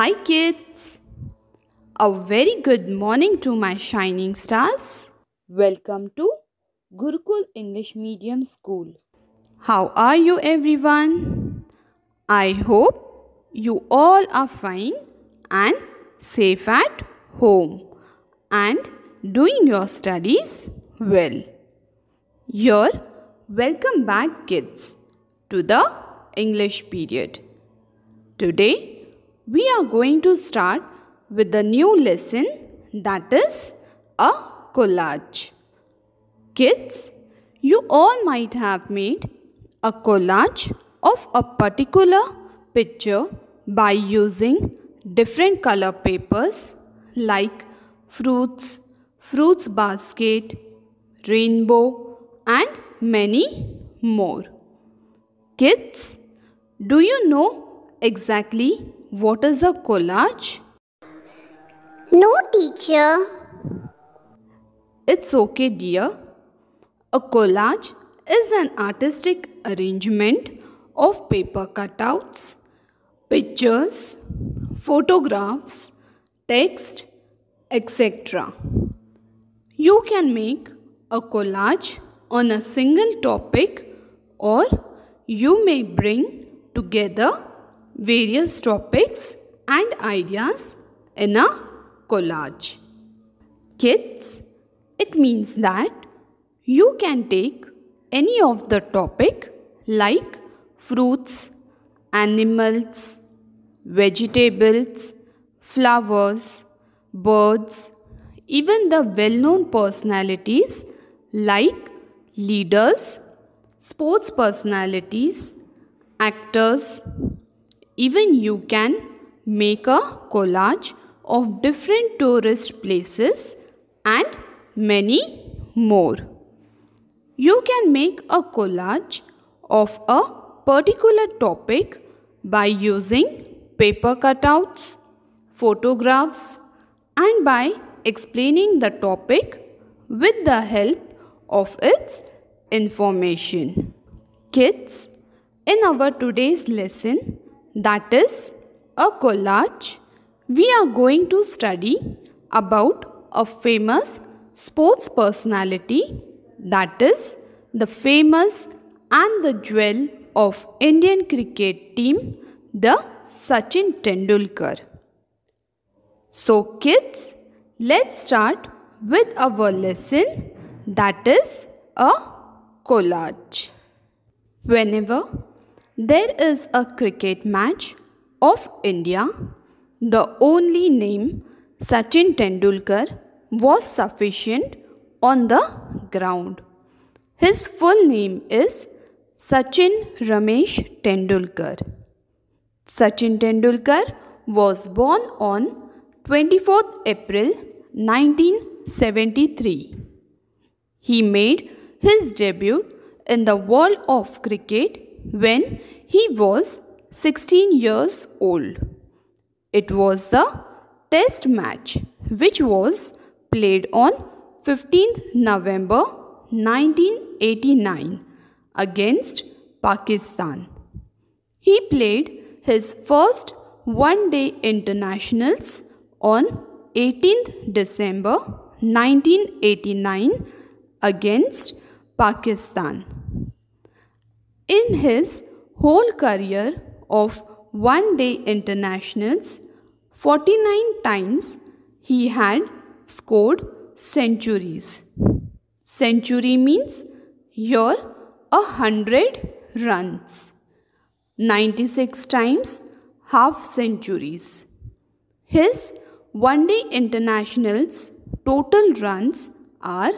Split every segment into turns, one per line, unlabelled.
Hi, kids. A very good morning to my shining stars. Welcome to Gurukul English Medium School. How are you, everyone? I hope you all are fine and safe at home and doing your studies well. Your welcome back, kids, to the English period. Today, we are going to start with the new lesson that is a collage. Kids, you all might have made a collage of a particular picture by using different color papers like fruits, fruits basket, rainbow and many more. Kids, do you know exactly what is a collage? No, teacher. It's okay, dear. A collage is an artistic arrangement of paper cutouts, pictures, photographs, text, etc. You can make a collage on a single topic or you may bring together various topics and ideas in a collage. Kids, it means that you can take any of the topic like fruits, animals, vegetables, flowers, birds, even the well known personalities like leaders, sports personalities, actors, even you can make a collage of different tourist places and many more. You can make a collage of a particular topic by using paper cutouts, photographs and by explaining the topic with the help of its information. Kids, in our today's lesson, that is a collage, we are going to study about a famous sports personality that is the famous and the jewel of Indian cricket team the Sachin Tendulkar. So kids, let's start with our lesson that is a collage. Whenever there is a cricket match of India. The only name Sachin Tendulkar was sufficient on the ground. His full name is Sachin Ramesh Tendulkar. Sachin Tendulkar was born on 24th April 1973. He made his debut in the world of cricket when he was 16 years old. It was the test match which was played on 15th November 1989 against Pakistan. He played his first one day internationals on 18th December 1989 against Pakistan. In his whole career of one day internationals, 49 times he had scored centuries. Century means your a hundred runs. 96 times half centuries. His one day internationals total runs are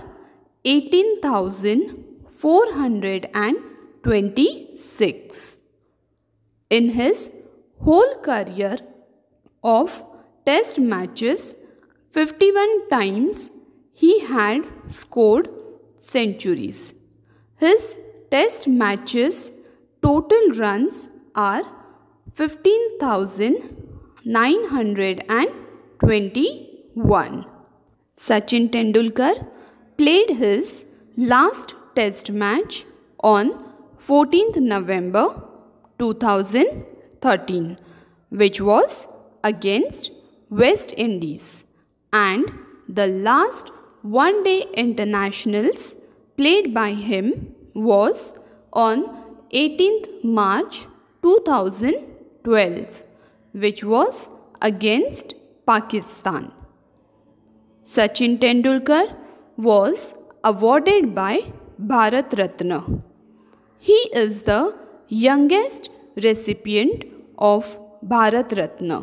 18,400 and 26. In his whole career of test matches, 51 times he had scored centuries. His test matches total runs are 15,921. Sachin Tendulkar played his last test match on 14th November 2013 which was against West Indies and the last one day internationals played by him was on 18th March 2012 which was against Pakistan. Sachin Tendulkar was awarded by Bharat Ratna. He is the youngest recipient of Bharat Ratna.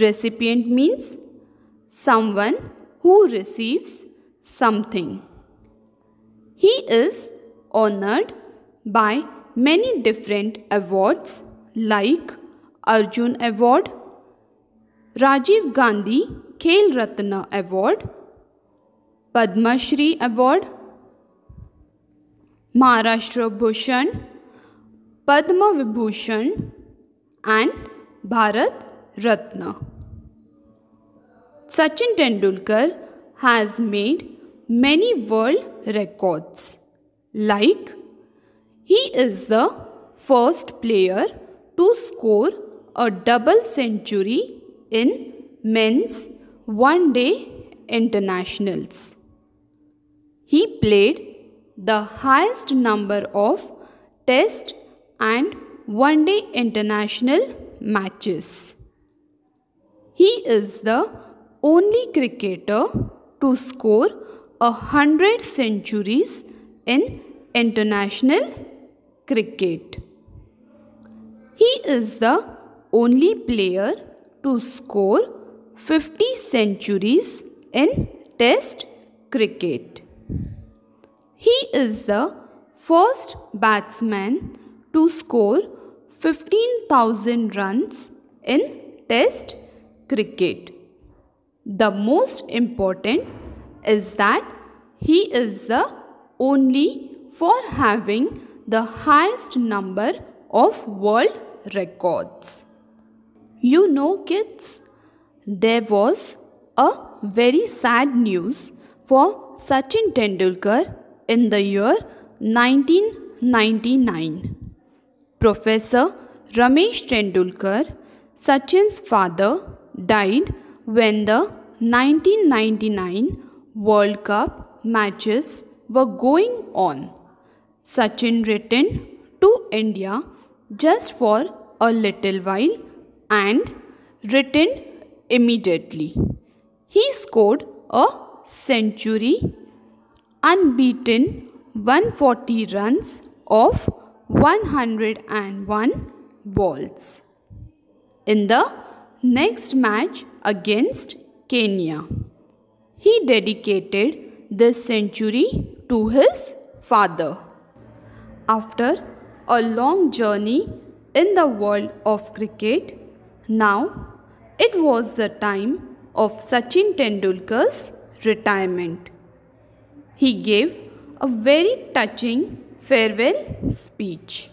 Recipient means someone who receives something. He is honored by many different awards like Arjun Award, Rajiv Gandhi Khel Ratna Award, Padma Shri Award, Maharashtra Bhushan, Padma Vibhushan and Bharat Ratna. Sachin Tendulkar has made many world records like he is the first player to score a double century in men's one day internationals. He played the highest number of test and one day international matches. He is the only cricketer to score a hundred centuries in international cricket. He is the only player to score 50 centuries in Test cricket. He is the first batsman to score 15,000 runs in Test cricket. The most important is that he is the only for having the highest number of world records. You know kids, there was a very sad news for Sachin Tendulkar in the year 1999. Professor Ramesh Tendulkar, Sachin's father, died when the 1999 World Cup matches were going on. Sachin returned to India just for a little while and returned immediately. He scored a century unbeaten 140 runs of 101 balls. In the next match against Kenya, he dedicated this century to his father. After a long journey in the world of cricket, now it was the time of Sachin Tendulkar's retirement he gave a very touching farewell speech.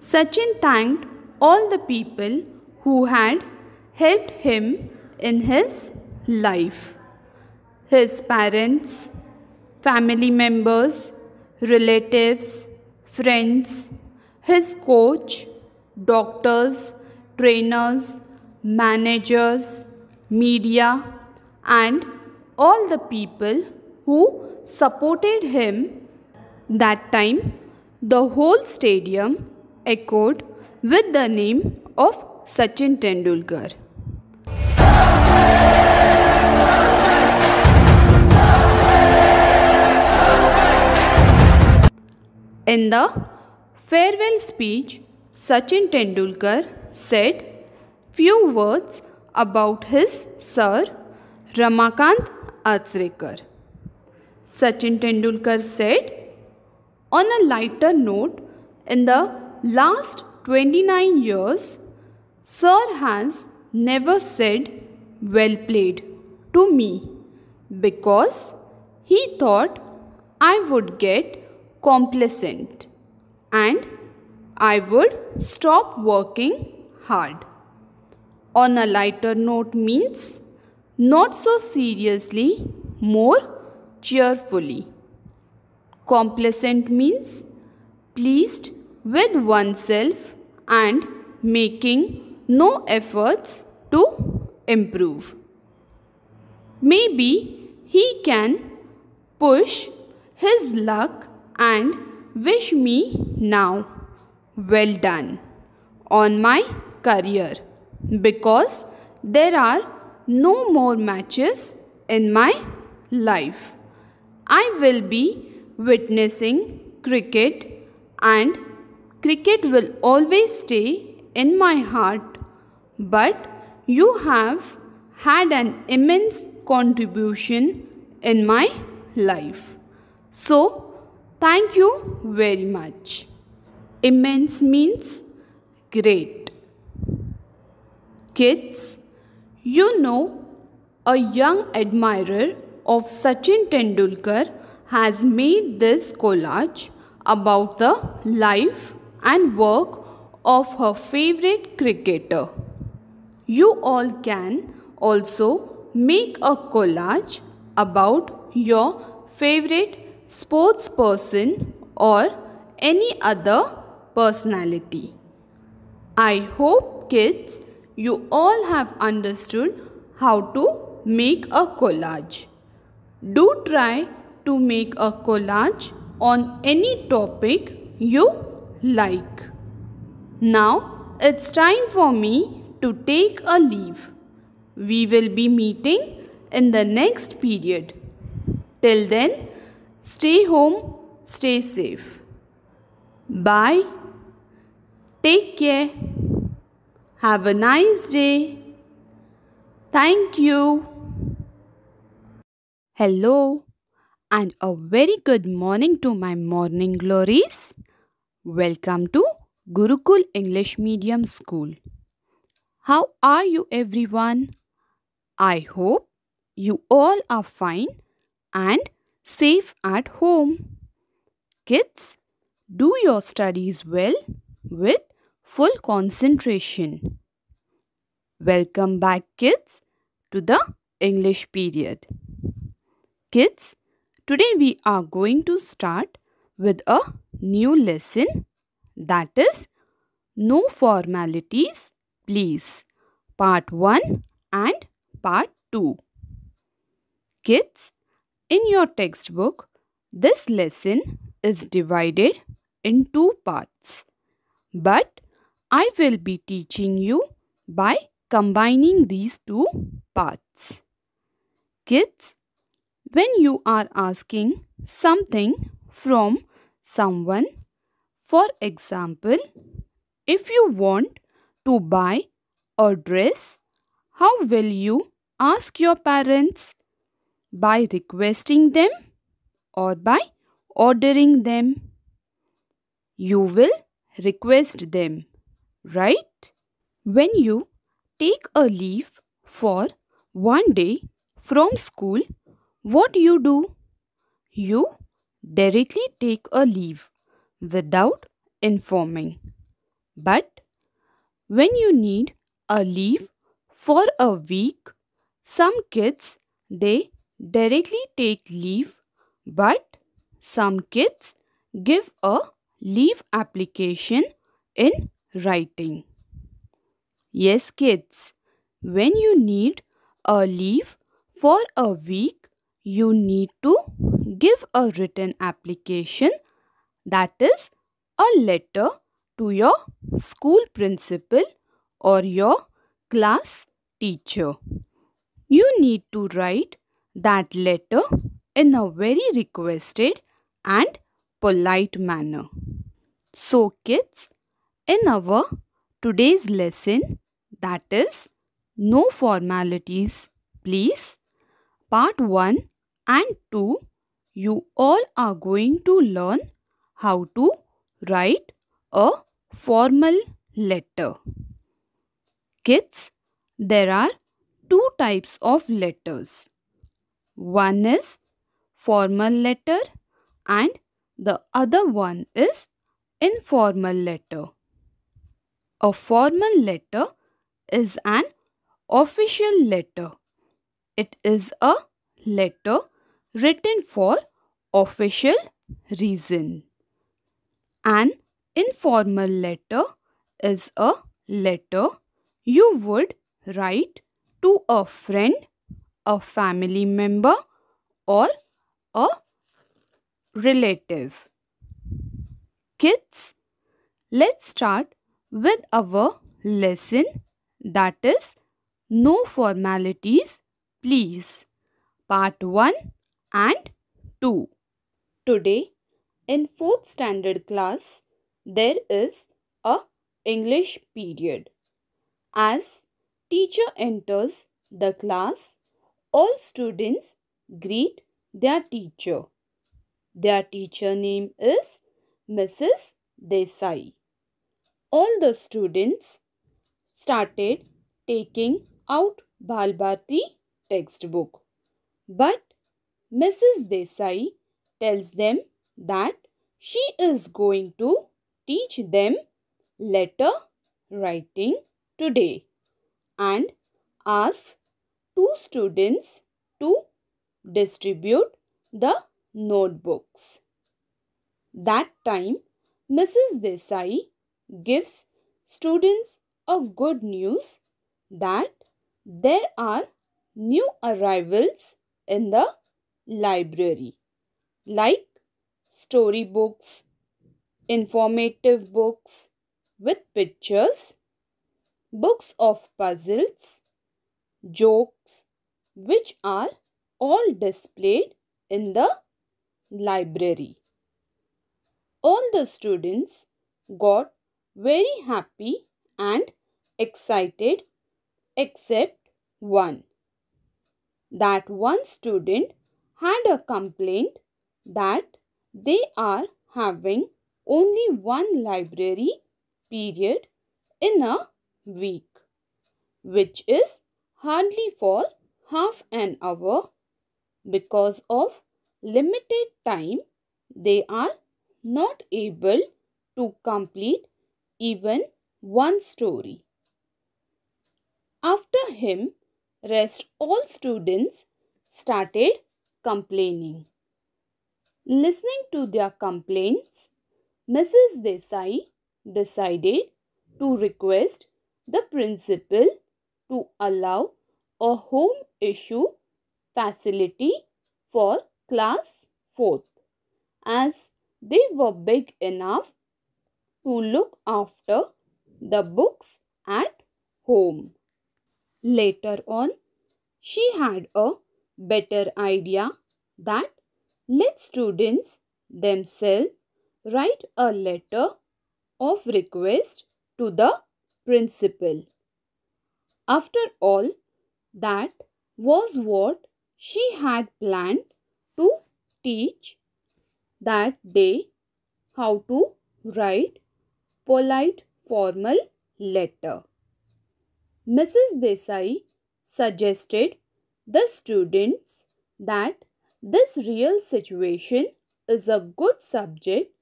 Sachin thanked all the people who had helped him in his life his parents, family members, relatives, friends, his coach, doctors, trainers, managers, media, and all the people who supported him. That time, the whole stadium echoed with the name of Sachin Tendulkar. In the farewell speech, Sachin Tendulkar said few words about his sir Ramakant Atsrekar. Sachin Tendulkar said. On a lighter note, in the last 29 years, Sir has never said well played to me because he thought I would get complacent and I would stop working hard. On a lighter note means not so seriously, more cheerfully. Complacent means pleased with oneself and making no efforts to improve. Maybe he can push his luck and wish me now well done on my career because there are no more matches in my life. I will be witnessing cricket and cricket will always stay in my heart. But you have had an immense contribution in my life. So, thank you very much. Immense means great. Kids, you know a young admirer of Sachin Tendulkar has made this collage about the life and work of her favorite cricketer. You all can also make a collage about your favorite sports person or any other personality. I hope, kids, you all have understood how to make a collage. Do try to make a collage on any topic you like. Now it's time for me to take a leave. We will be meeting in the next period. Till then, stay home, stay safe. Bye. Take care. Have a nice day. Thank you. Hello and a very good morning to my morning glories. Welcome to Gurukul English Medium School. How are you everyone? I hope you all are fine and safe at home. Kids, do your studies well with full concentration. Welcome back kids to the English period kids, today we are going to start with a new lesson that is No Formalities Please Part 1 and Part 2. Kids, in your textbook, this lesson is divided in two parts. But I will be teaching you by combining these two parts. Kids, when you are asking something from someone, for example, if you want to buy a dress, how will you ask your parents? By requesting them or by ordering them? You will request them, right? When you take a leave for one day from school, what you do? You directly take a leave without informing. But when you need a leave for a week, some kids they directly take leave, but some kids give a leave application in writing. Yes, kids, when you need a leave for a week, you need to give a written application that is a letter to your school principal or your class teacher. You need to write that letter in a very requested and polite manner. So kids, in our today's lesson that is no formalities please part 1 and 2 you all are going to learn how to write a formal letter. Kids, there are two types of letters. One is formal letter and the other one is informal letter. A formal letter is an official letter. It is a letter written for official reason. An informal letter is a letter you would write to a friend, a family member or a relative. Kids, let's start with our lesson that is no formalities please. Part 1 and 2. Today in 4th standard class there is a English period. As teacher enters the class, all students greet their teacher. Their teacher name is Mrs. Desai. All the students started taking out Balbharti textbook. But Mrs. Desai tells them that she is going to teach them letter writing today and asks two students to distribute the notebooks. That time, Mrs. Desai gives students a good news that there are new arrivals in the library like storybooks, informative books with pictures, books of puzzles, jokes which are all displayed in the library. All the students got very happy and excited except one. That one student had a complaint that they are having only one library period in a week, which is hardly for half an hour because of limited time they are not able to complete even one story. After him, rest all students started complaining. Listening to their complaints, Mrs. Desai decided to request the principal to allow a home issue facility for class 4th as they were big enough to look after the books at home. Later on, she had a better idea that let students themselves write a letter of request to the principal. After all, that was what she had planned to teach that day how to write polite formal letter. Mrs. Desai suggested the students that this real situation is a good subject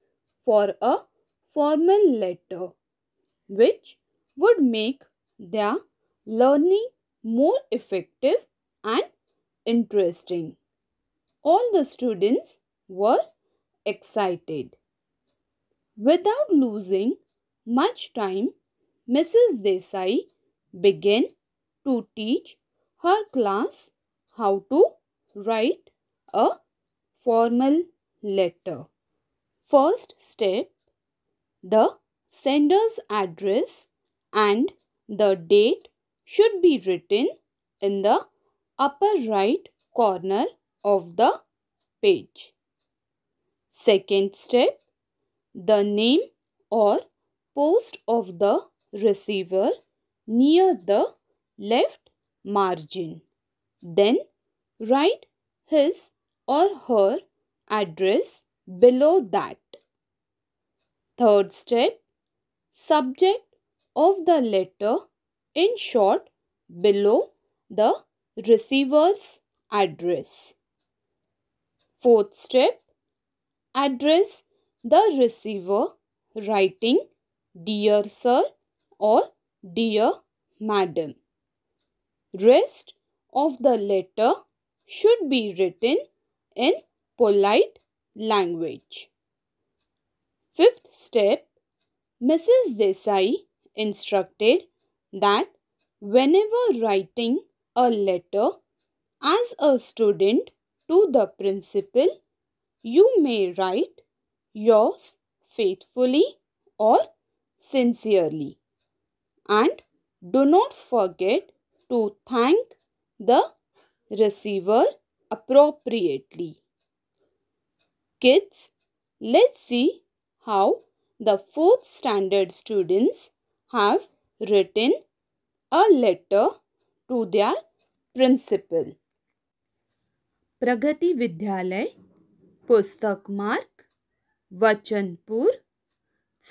for a formal letter which would make their learning more effective and interesting. All the students were excited. Without losing much time, Mrs. Desai began to teach her class how to write a formal letter. First step the sender's address and the date should be written in the upper right corner of the page. Second step the name or post of the receiver near the left margin. Then write his or her address below that. Third step Subject of the letter in short below the receiver's address. Fourth step Address the receiver writing Dear Sir or Dear Madam. Rest of the letter should be written in polite language. Fifth step Mrs. Desai instructed that whenever writing a letter as a student to the principal, you may write yours faithfully or sincerely. And do not forget to thank the receiver appropriately. Kids, let's see how the fourth standard students have written a letter to their principal. pragati vidyalay pustak mark vachanpur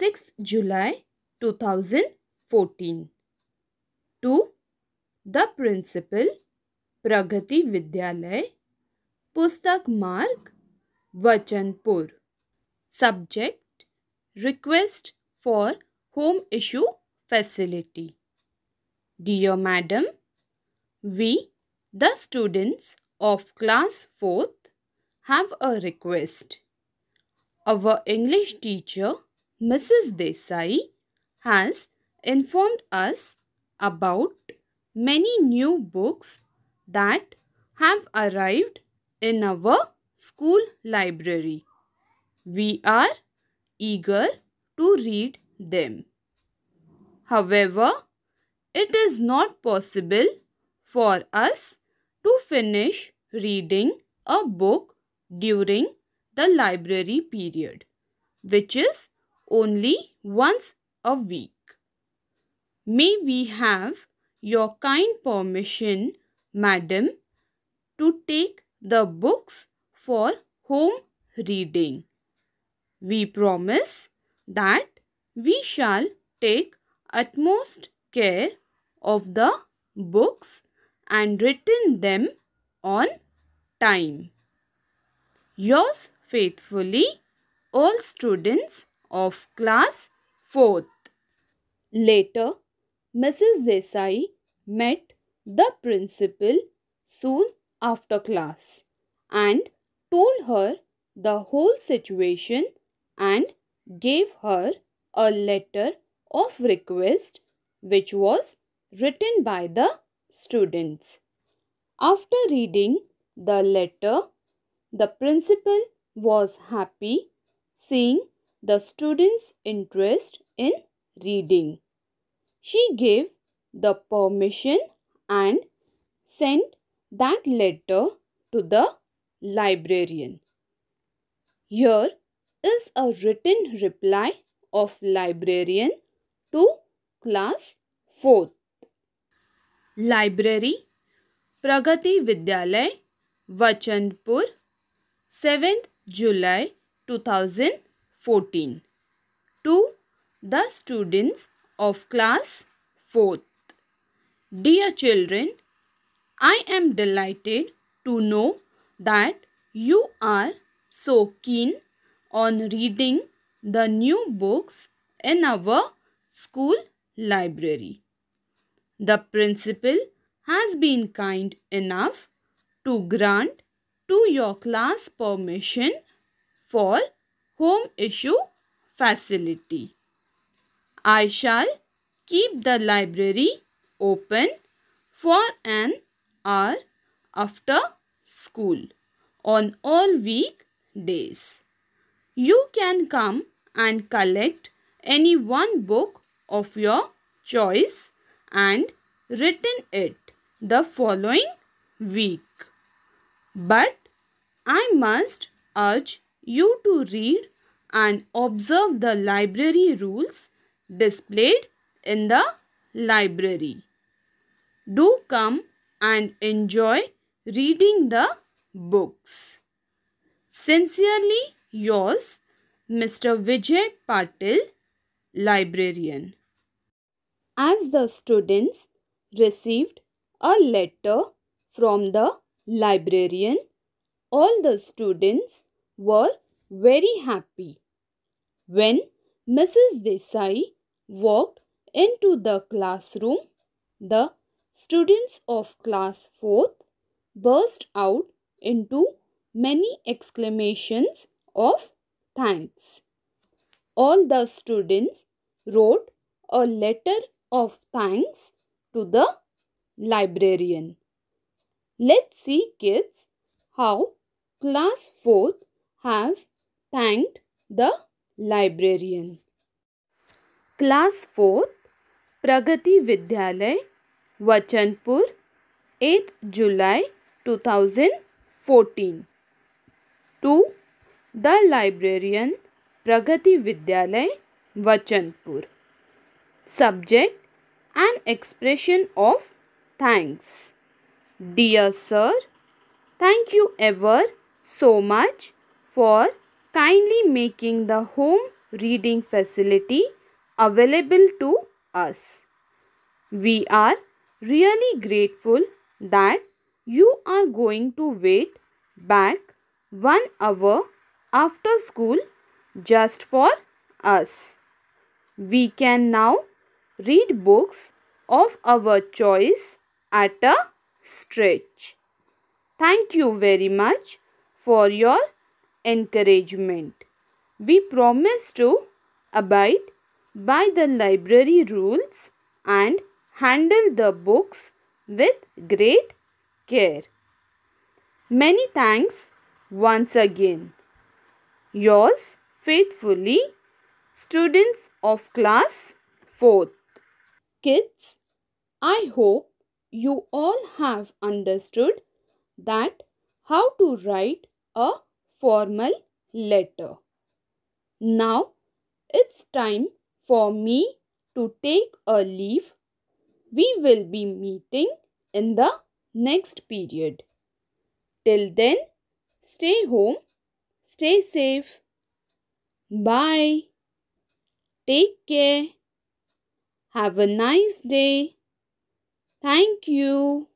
6 july 2014 to the principal Pragati Vidyalay, પુસ્તક માર્ગ વચનપુર Subject: Request for Home Issue Facility. Dear Madam, We, the students of class 4th have a request. Our English teacher, Mrs. Desai, has informed us about many new books that have arrived in our school library. We are eager to read them. However, it is not possible for us to finish reading a book during the library period, which is only once a week. May we have your kind permission madam to take the books for home reading. We promise that we shall take utmost care of the books and return them on time. Yours faithfully, all students of class 4th. Later, Mrs. Desai met the principal soon after class and told her the whole situation and gave her a letter of request which was written by the students. After reading the letter, the principal was happy seeing the students' interest in reading. She gave the permission and sent that letter to the librarian. Here is a written reply of librarian to class 4 Library pragati vidyalay वचनपुर 7th july 2014 to the students of class 4th. Dear children, I am delighted to know that you are so keen on reading the new books in our school library. The principal has been kind enough to grant to your class permission for home issue facility. I shall keep the library open for an hour after school on all weekdays. You can come and collect any one book of your choice and return it the following week. But I must urge you to read and observe the library rules displayed in the library. Do come and enjoy reading the books. Sincerely yours, Mr. Vijay Patil, Librarian. As the students received a letter from the librarian, all the students were very happy. When Mrs. Desai walked into the classroom, the students of class 4th burst out into many exclamations of thanks. All the students wrote a letter of thanks to the librarian. Let's see kids how class 4th have thanked the librarian. Class 4th Pragati Vidyalay Vachanpur 8 July 2014 To The Librarian Pragati Vidyalay Vachanpur Subject An expression of thanks Dear Sir Thank you ever so much for kindly making the home reading facility available to us. We are really grateful that you are going to wait back one hour after school just for us. We can now read books of our choice at a stretch. Thank you very much for your encouragement. We promise to abide by the library rules and handle the books with great care. Many thanks once again. Yours faithfully, students of class 4th. Kids, I hope you all have understood that how to write a formal letter. Now, it's time for me to take a leave we will be meeting in the next period. Till then, stay home, stay safe. Bye. Take care. Have a nice day. Thank you.